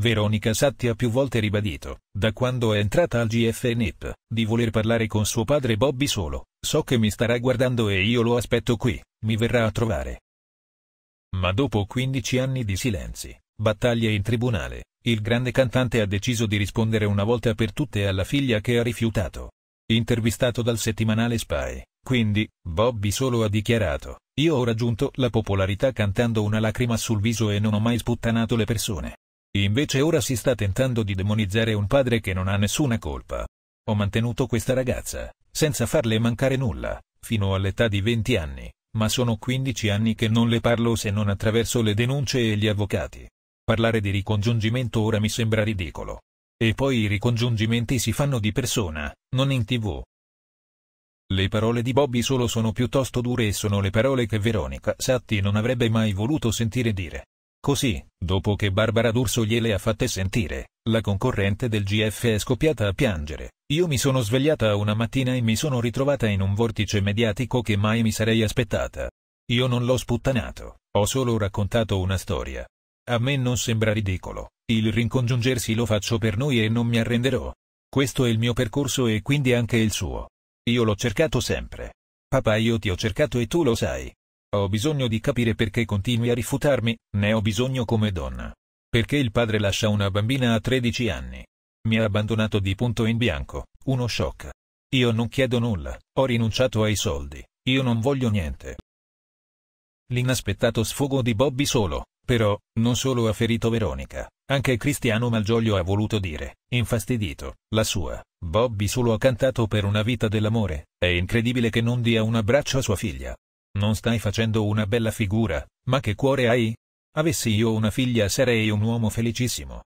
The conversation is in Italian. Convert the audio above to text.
Veronica Satti ha più volte ribadito, da quando è entrata al GFNIP, di voler parlare con suo padre Bobby solo, so che mi starà guardando e io lo aspetto qui, mi verrà a trovare. Ma dopo 15 anni di silenzi, battaglie in tribunale, il grande cantante ha deciso di rispondere una volta per tutte alla figlia che ha rifiutato. Intervistato dal settimanale Spy, quindi, Bobby solo ha dichiarato, io ho raggiunto la popolarità cantando una lacrima sul viso e non ho mai sputtanato le persone invece ora si sta tentando di demonizzare un padre che non ha nessuna colpa. Ho mantenuto questa ragazza, senza farle mancare nulla, fino all'età di 20 anni, ma sono 15 anni che non le parlo se non attraverso le denunce e gli avvocati. Parlare di ricongiungimento ora mi sembra ridicolo. E poi i ricongiungimenti si fanno di persona, non in tv. Le parole di Bobby solo sono piuttosto dure e sono le parole che Veronica Satti non avrebbe mai voluto sentire dire. Così, dopo che Barbara D'Urso gliele ha fatte sentire, la concorrente del GF è scoppiata a piangere. Io mi sono svegliata una mattina e mi sono ritrovata in un vortice mediatico che mai mi sarei aspettata. Io non l'ho sputtanato, ho solo raccontato una storia. A me non sembra ridicolo, il rincongiungersi lo faccio per noi e non mi arrenderò. Questo è il mio percorso e quindi anche il suo. Io l'ho cercato sempre. Papà io ti ho cercato e tu lo sai. Ho bisogno di capire perché continui a rifiutarmi, ne ho bisogno come donna. Perché il padre lascia una bambina a 13 anni. Mi ha abbandonato di punto in bianco, uno shock. Io non chiedo nulla, ho rinunciato ai soldi, io non voglio niente. L'inaspettato sfogo di Bobby solo, però, non solo ha ferito Veronica, anche Cristiano Malgioglio ha voluto dire, infastidito, la sua, Bobby solo ha cantato per una vita dell'amore, è incredibile che non dia un abbraccio a sua figlia. Non stai facendo una bella figura, ma che cuore hai? Avessi io una figlia sarei un uomo felicissimo.